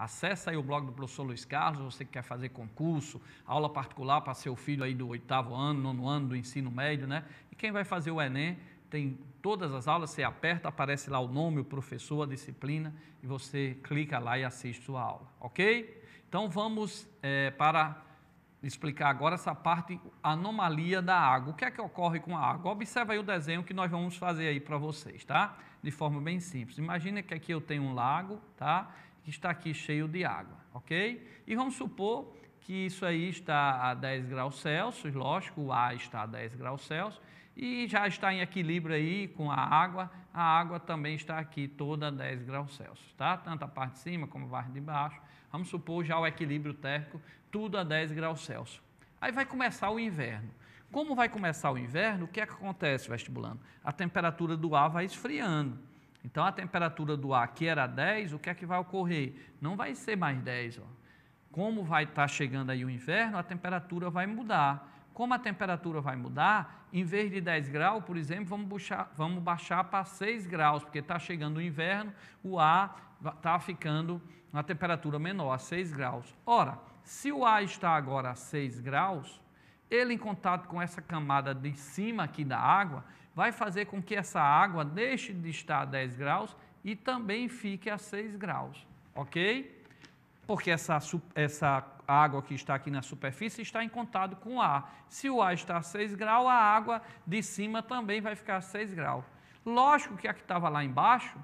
Acesse aí o blog do professor Luiz Carlos, você que quer fazer concurso, aula particular para seu filho aí do oitavo ano, nono ano do ensino médio, né? E quem vai fazer o Enem tem todas as aulas, você aperta, aparece lá o nome, o professor, a disciplina e você clica lá e assiste sua aula, ok? Então vamos é, para explicar agora essa parte anomalia da água. O que é que ocorre com a água? Observe aí o desenho que nós vamos fazer aí para vocês, tá? De forma bem simples. Imagina que aqui eu tenho um lago, tá? que está aqui cheio de água, ok? E vamos supor que isso aí está a 10 graus Celsius, lógico, o ar está a 10 graus Celsius, e já está em equilíbrio aí com a água, a água também está aqui toda a 10 graus Celsius, tá? Tanto a parte de cima como a parte de baixo. Vamos supor já o equilíbrio térmico, tudo a 10 graus Celsius. Aí vai começar o inverno. Como vai começar o inverno, o que, é que acontece, vestibulando? A temperatura do ar vai esfriando. Então a temperatura do ar que era 10, o que é que vai ocorrer? Não vai ser mais 10. Ó. Como vai estar tá chegando aí o inverno, a temperatura vai mudar. Como a temperatura vai mudar, em vez de 10 graus, por exemplo, vamos baixar, vamos baixar para 6 graus, porque está chegando o inverno, o ar está ficando na temperatura menor, a 6 graus. Ora, se o ar está agora a 6 graus, ele em contato com essa camada de cima aqui da água, vai fazer com que essa água deixe de estar a 10 graus e também fique a 6 graus, ok? Porque essa, essa água que está aqui na superfície está em contato com o ar. Se o ar está a 6 graus, a água de cima também vai ficar a 6 graus. Lógico que a que estava lá embaixo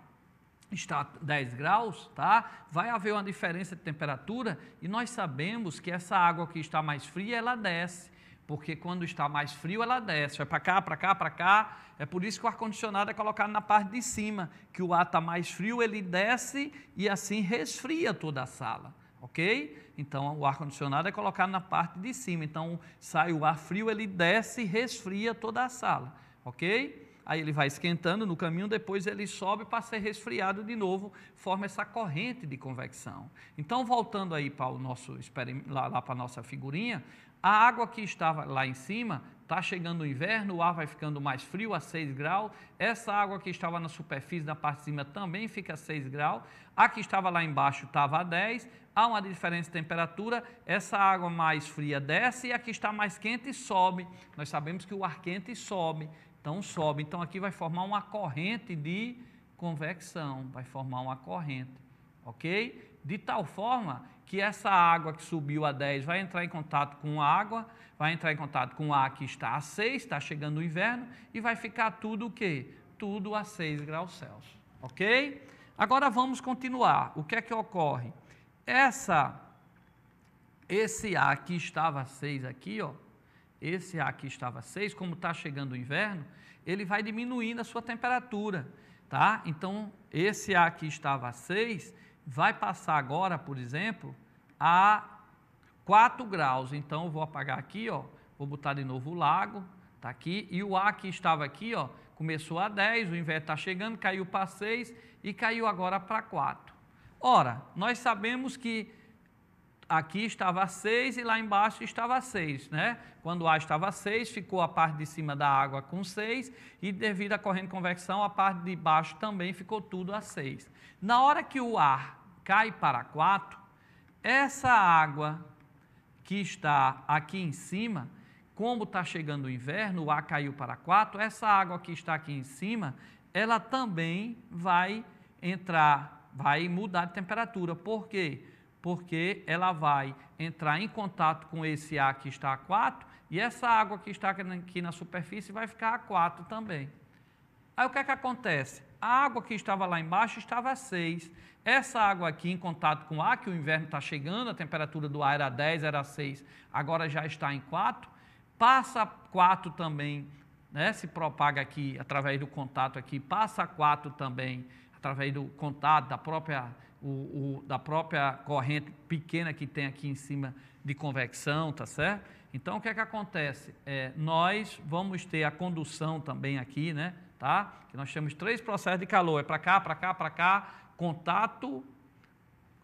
está a 10 graus, tá? Vai haver uma diferença de temperatura e nós sabemos que essa água que está mais fria, ela desce. Porque quando está mais frio, ela desce, vai para cá, para cá, para cá. É por isso que o ar-condicionado é colocado na parte de cima, que o ar está mais frio, ele desce e assim resfria toda a sala, ok? Então, o ar-condicionado é colocado na parte de cima. Então, sai o ar frio, ele desce e resfria toda a sala, ok? Aí ele vai esquentando no caminho, depois ele sobe para ser resfriado de novo, forma essa corrente de convecção. Então, voltando aí para o nosso lá, lá para a nossa figurinha, a água que estava lá em cima está chegando o inverno, o ar vai ficando mais frio, a 6 graus. Essa água que estava na superfície, na parte de cima, também fica a 6 graus. A que estava lá embaixo estava a 10. Há uma diferença de temperatura. Essa água mais fria desce e a que está mais quente sobe. Nós sabemos que o ar quente sobe, então sobe. Então aqui vai formar uma corrente de convecção, vai formar uma corrente, ok? De tal forma que essa água que subiu a 10 vai entrar em contato com a água, vai entrar em contato com o ar que está a 6, está chegando o inverno, e vai ficar tudo o quê? Tudo a 6 graus Celsius, ok? Agora vamos continuar. O que é que ocorre? Essa, esse ar que estava a 6 aqui, ó, esse ar que estava a 6, como está chegando o inverno, ele vai diminuindo a sua temperatura, tá? Então, esse ar que estava a 6 vai passar agora, por exemplo, a 4 graus. Então, eu vou apagar aqui, ó, vou botar de novo o lago, está aqui, e o A que estava aqui, ó, começou a 10, o inverno está chegando, caiu para 6 e caiu agora para 4. Ora, nós sabemos que aqui estava 6 e lá embaixo estava 6, né? Quando ar estava 6, ficou a parte de cima da água com 6 e devido à corrente de convecção, a parte de baixo também ficou tudo a 6. Na hora que o ar cai para 4, essa água que está aqui em cima, como está chegando o inverno, o ar caiu para 4, essa água que está aqui em cima, ela também vai entrar, vai mudar de temperatura. Por quê? Porque porque ela vai entrar em contato com esse ar que está A4 e essa água que está aqui na superfície vai ficar A4 também. Aí o que é que acontece? A água que estava lá embaixo estava a 6. Essa água aqui em contato com o ar, que o inverno está chegando, a temperatura do ar era 10, era 6, agora já está em 4, passa 4 também, né? se propaga aqui através do contato aqui, passa 4 também, através do contato da própria o, o, da própria corrente pequena que tem aqui em cima de convecção, tá certo? Então, o que é que acontece? É, nós vamos ter a condução também aqui, né? Tá? Que nós temos três processos de calor: é para cá, para cá, para cá, contato,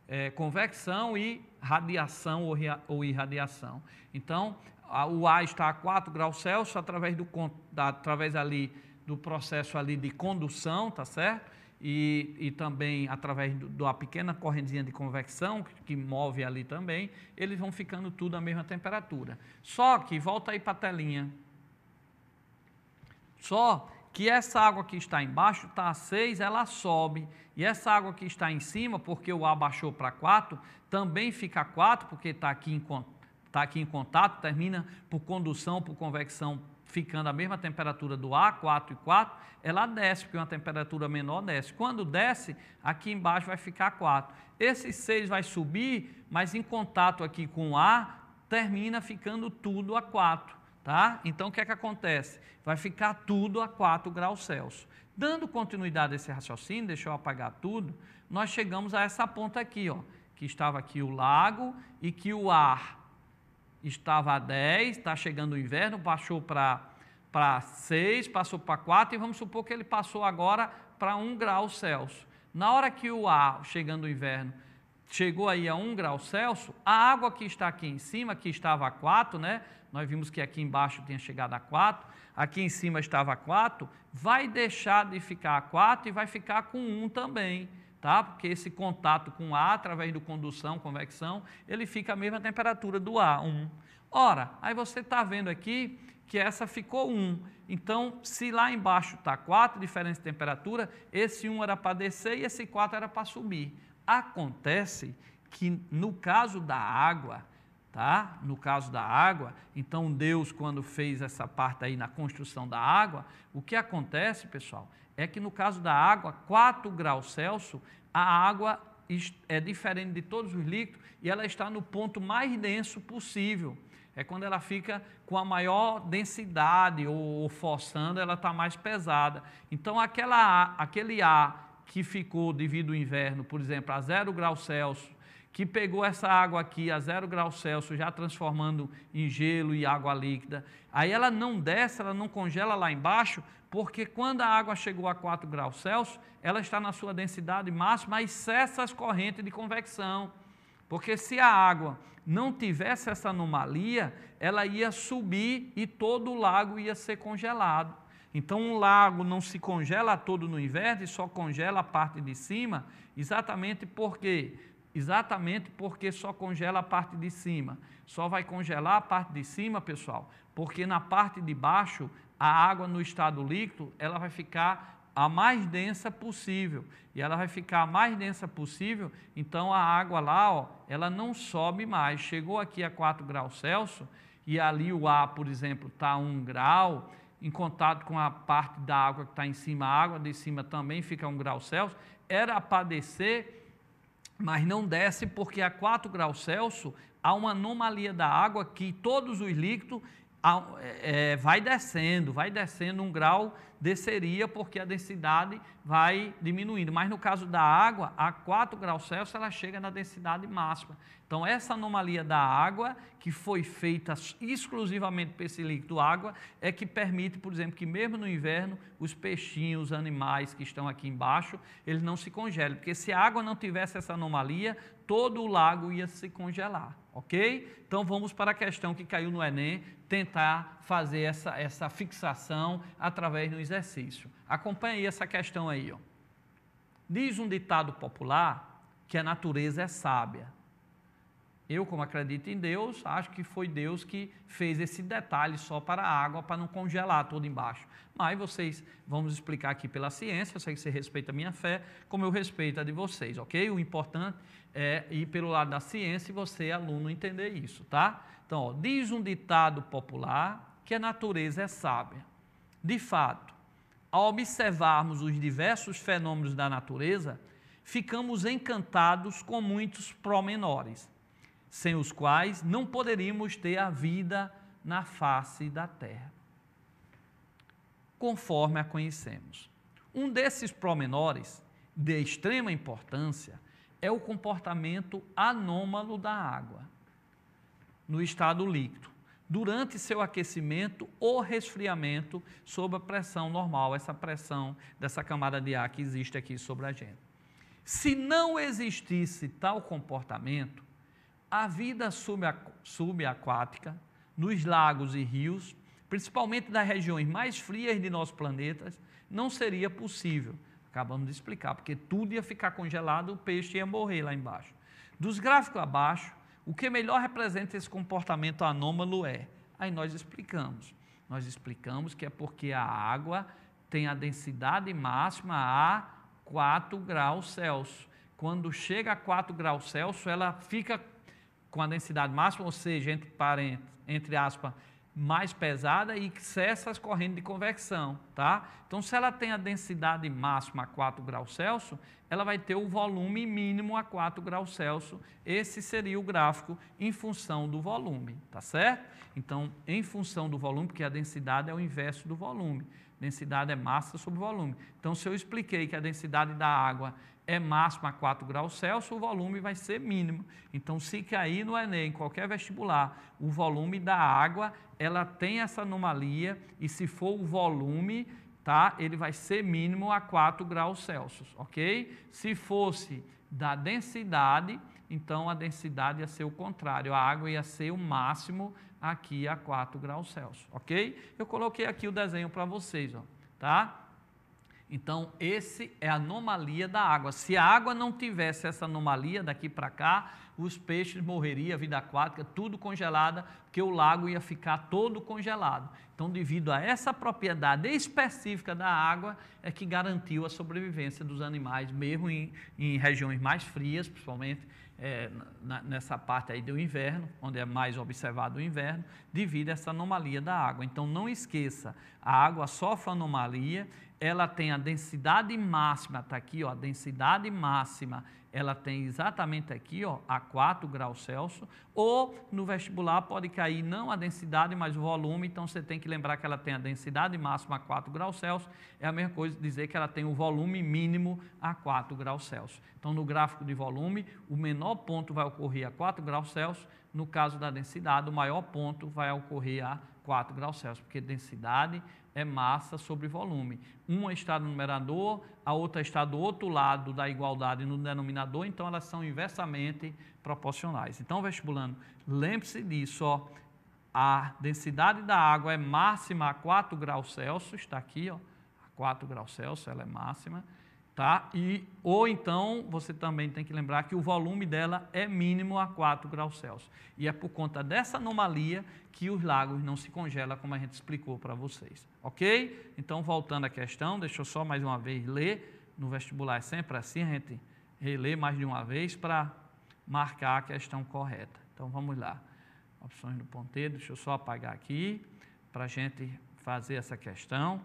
é, convecção e radiação ou, ou irradiação. Então, a, o ar está a 4 graus Celsius através, do, da, através ali do processo ali de condução, tá certo? e, e também através do, da pequena correntezinha de convecção que, que move ali também, eles vão ficando tudo à mesma temperatura. Só que, volta aí para a telinha, só que essa água que está embaixo está a 6, ela sobe. E essa água que está em cima, porque o ar baixou para 4, também fica 4, porque está aqui, em, tá aqui em contato, termina por condução, por convecção ficando a mesma temperatura do ar, 4 e 4, ela desce, porque uma temperatura menor desce. Quando desce, aqui embaixo vai ficar 4. Esse 6 vai subir, mas em contato aqui com o ar, termina ficando tudo a 4. Tá? Então, o que é que acontece? Vai ficar tudo a 4 graus Celsius. Dando continuidade a esse raciocínio, deixa eu apagar tudo, nós chegamos a essa ponta aqui, ó, que estava aqui o lago e que o ar estava a 10, está chegando o inverno, baixou para 6, passou para 4 e vamos supor que ele passou agora para 1 grau Celsius. Na hora que o ar, chegando o inverno, chegou aí a 1 grau Celsius, a água que está aqui em cima, que estava a 4, né? Nós vimos que aqui embaixo tinha chegado a 4, aqui em cima estava a 4, vai deixar de ficar a 4 e vai ficar com 1 também tá? porque esse contato com o ar, através do condução, convecção, ele fica a mesma temperatura do ar, 1. Ora, aí você está vendo aqui que essa ficou 1. Então, se lá embaixo está 4, diferença de temperatura, esse 1 era para descer e esse 4 era para subir. Acontece que no caso da água, tá? No caso da água, então Deus quando fez essa parte aí na construção da água, o que acontece, pessoal, é que no caso da água, 4 graus Celsius, a água é diferente de todos os líquidos e ela está no ponto mais denso possível. É quando ela fica com a maior densidade ou, forçando, ela está mais pesada. Então, aquela, aquele ar que ficou devido ao inverno, por exemplo, a 0 graus Celsius que pegou essa água aqui a zero graus Celsius, já transformando em gelo e água líquida. Aí ela não desce, ela não congela lá embaixo, porque quando a água chegou a 4 graus Celsius, ela está na sua densidade máxima e cessa as correntes de convecção. Porque se a água não tivesse essa anomalia, ela ia subir e todo o lago ia ser congelado. Então, um lago não se congela todo no inverno, só congela a parte de cima, exatamente porque Exatamente porque só congela a parte de cima. Só vai congelar a parte de cima, pessoal, porque na parte de baixo, a água no estado líquido, ela vai ficar a mais densa possível. E ela vai ficar a mais densa possível, então a água lá, ó, ela não sobe mais. Chegou aqui a 4 graus Celsius e ali o ar, por exemplo, está a 1 grau, em contato com a parte da água que está em cima, a água de cima também fica a 1 grau Celsius, era a padecer mas não desce porque a 4 graus Celsius há uma anomalia da água que todos os líquidos é, é, vai descendo, vai descendo um grau, desceria porque a densidade vai diminuindo. Mas no caso da água, a 4 graus Celsius ela chega na densidade máxima. Então essa anomalia da água, que foi feita exclusivamente para esse líquido água, é que permite, por exemplo, que mesmo no inverno, os peixinhos, os animais que estão aqui embaixo, eles não se congelem. Porque se a água não tivesse essa anomalia, todo o lago ia se congelar, ok? Então vamos para a questão que caiu no Enem, tentar fazer essa, essa fixação através do exercício. Acompanhe aí essa questão aí. Ó. Diz um ditado popular que a natureza é sábia. Eu, como acredito em Deus, acho que foi Deus que fez esse detalhe só para a água, para não congelar todo embaixo. Mas vocês, vamos explicar aqui pela ciência, eu sei que você respeita a minha fé, como eu respeito a de vocês, ok? O importante é ir pelo lado da ciência e você, aluno, entender isso, tá? Então, ó, diz um ditado popular que a natureza é sábia. De fato, ao observarmos os diversos fenômenos da natureza, ficamos encantados com muitos promenores sem os quais não poderíamos ter a vida na face da terra, conforme a conhecemos. Um desses promenores, de extrema importância, é o comportamento anômalo da água no estado líquido, durante seu aquecimento ou resfriamento sob a pressão normal, essa pressão dessa camada de ar que existe aqui sobre a gente. Se não existisse tal comportamento, a vida subaquática nos lagos e rios, principalmente nas regiões mais frias de nosso planeta, não seria possível. Acabamos de explicar, porque tudo ia ficar congelado, o peixe ia morrer lá embaixo. Dos gráficos abaixo, o que melhor representa esse comportamento anômalo é. Aí nós explicamos. Nós explicamos que é porque a água tem a densidade máxima a 4 graus Celsius. Quando chega a 4 graus Celsius, ela fica com a densidade máxima, ou seja, entre, parentes, entre aspas, mais pesada e cessa as correntes de convecção, tá? Então, se ela tem a densidade máxima a 4 graus Celsius, ela vai ter o volume mínimo a 4 graus Celsius. Esse seria o gráfico em função do volume, tá certo? Então, em função do volume, porque a densidade é o inverso do volume. Densidade é massa sobre volume. Então, se eu expliquei que a densidade da água é máximo a 4 graus Celsius, o volume vai ser mínimo. Então, se cair no Enem, é em qualquer vestibular, o volume da água, ela tem essa anomalia e se for o volume, tá, ele vai ser mínimo a 4 graus Celsius, ok? Se fosse da densidade, então a densidade ia ser o contrário, a água ia ser o máximo aqui a 4 graus Celsius, ok? Eu coloquei aqui o desenho para vocês, ó, Tá? Então, esse é a anomalia da água. Se a água não tivesse essa anomalia daqui para cá, os peixes morreriam, a vida aquática, tudo congelada, porque o lago ia ficar todo congelado. Então, devido a essa propriedade específica da água, é que garantiu a sobrevivência dos animais, mesmo em, em regiões mais frias, principalmente é, na, nessa parte aí do inverno, onde é mais observado o inverno, devido a essa anomalia da água. Então, não esqueça, a água sofre anomalia, ela tem a densidade máxima, está aqui, ó, a densidade máxima, ela tem exatamente aqui, ó, a 4 graus Celsius, ou no vestibular pode cair não a densidade, mas o volume, então você tem que lembrar que ela tem a densidade máxima a 4 graus Celsius, é a mesma coisa dizer que ela tem o volume mínimo a 4 graus Celsius. Então, no gráfico de volume, o menor ponto vai ocorrer a 4 graus Celsius, no caso da densidade, o maior ponto vai ocorrer a 4 graus Celsius, porque densidade é massa sobre volume. Uma está no numerador, a outra está do outro lado da igualdade no denominador, então elas são inversamente proporcionais. Então, vestibulando, lembre-se disso, ó, a densidade da água é máxima a 4 graus Celsius, está aqui, ó, a 4 graus Celsius, ela é máxima. Tá? E, ou então, você também tem que lembrar que o volume dela é mínimo a 4 graus Celsius. E é por conta dessa anomalia que os lagos não se congelam, como a gente explicou para vocês. Ok? Então, voltando à questão, deixa eu só mais uma vez ler. No vestibular é sempre assim, a gente relê mais de uma vez para marcar a questão correta. Então, vamos lá. Opções do ponteiro, deixa eu só apagar aqui para a gente fazer essa questão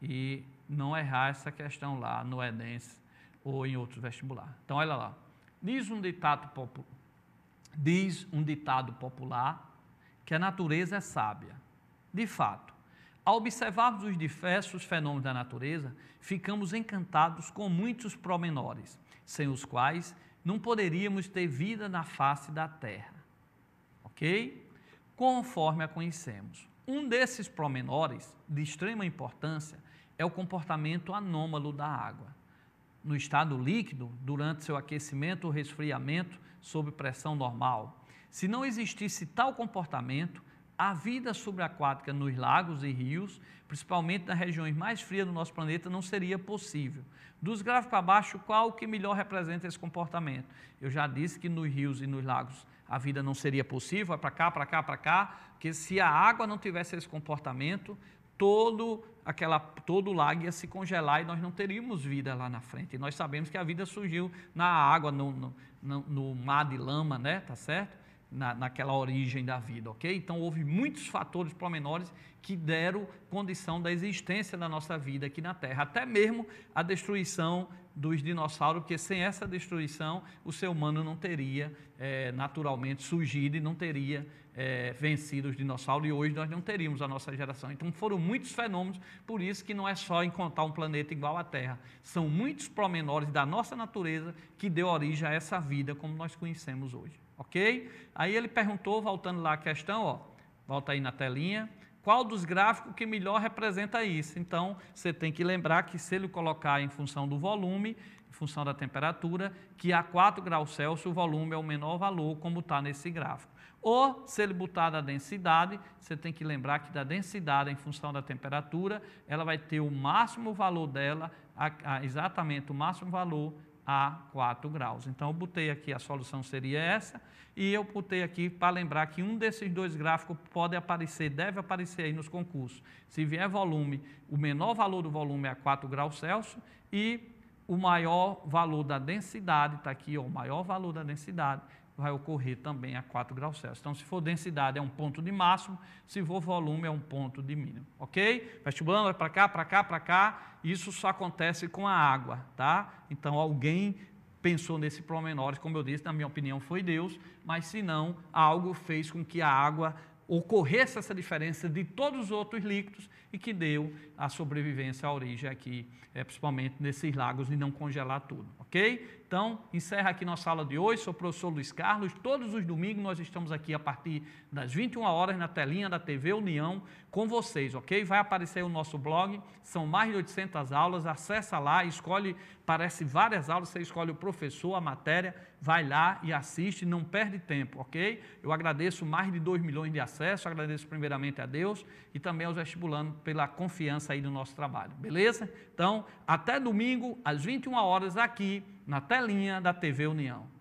e não errar essa questão lá no EDENS ou em outro vestibular. Então, olha lá. Diz um ditado, popu diz um ditado popular que a natureza é sábia. De fato, ao observarmos os diversos fenômenos da natureza, ficamos encantados com muitos promenores, sem os quais não poderíamos ter vida na face da terra. Ok? Conforme a conhecemos. Um desses promenores, de extrema importância, é o comportamento anômalo da água. No estado líquido, durante seu aquecimento ou resfriamento, sob pressão normal. Se não existisse tal comportamento, a vida subaquática nos lagos e rios, principalmente nas regiões mais frias do nosso planeta, não seria possível. Dos gráficos abaixo, qual que melhor representa esse comportamento? Eu já disse que nos rios e nos lagos a vida não seria possível, É para cá, para cá, para cá, porque se a água não tivesse esse comportamento, todo aquela todo o lago ia se congelar e nós não teríamos vida lá na frente. E nós sabemos que a vida surgiu na água, no, no, no, mar de lama, né? Tá certo? Na, naquela origem da vida, ok? Então houve muitos fatores promenores que deram condição da existência da nossa vida aqui na Terra, até mesmo a destruição dos dinossauros, porque sem essa destruição o ser humano não teria é, naturalmente surgido e não teria é, vencido os dinossauros e hoje nós não teríamos a nossa geração. Então foram muitos fenômenos, por isso que não é só encontrar um planeta igual à Terra, são muitos promenores da nossa natureza que deu origem a essa vida como nós conhecemos hoje, ok? Aí ele perguntou, voltando lá à questão, ó, volta aí na telinha, qual dos gráficos que melhor representa isso. Então, você tem que lembrar que se ele colocar em função do volume, em função da temperatura, que a 4 graus Celsius o volume é o menor valor, como está nesse gráfico. Ou, se ele botar da densidade, você tem que lembrar que da densidade, em função da temperatura, ela vai ter o máximo valor dela, a, a, exatamente o máximo valor a 4 graus. Então, eu botei aqui, a solução seria essa, e eu botei aqui para lembrar que um desses dois gráficos pode aparecer, deve aparecer aí nos concursos. Se vier volume, o menor valor do volume é a 4 graus Celsius, e o maior valor da densidade, está aqui, ó, o maior valor da densidade vai ocorrer também a 4 graus Celsius. Então, se for densidade, é um ponto de máximo, se for volume, é um ponto de mínimo, ok? Vestibulando, vai para cá, para cá, para cá, isso só acontece com a água, tá? Então, alguém pensou nesse promenor, como eu disse, na minha opinião foi Deus, mas se não, algo fez com que a água ocorresse essa diferença de todos os outros líquidos e que deu a sobrevivência à origem aqui, é, principalmente nesses lagos e não congelar tudo, ok? Então, encerra aqui nossa aula de hoje. Sou o professor Luiz Carlos. Todos os domingos nós estamos aqui a partir das 21 horas na telinha da TV União com vocês, ok? Vai aparecer o nosso blog, são mais de 800 aulas. Acessa lá, escolhe, parece várias aulas, você escolhe o professor, a matéria, vai lá e assiste, não perde tempo, ok? Eu agradeço mais de 2 milhões de acessos, agradeço primeiramente a Deus e também aos vestibulando pela confiança aí do nosso trabalho, beleza? Então, até domingo, às 21 horas aqui na telinha da TV União.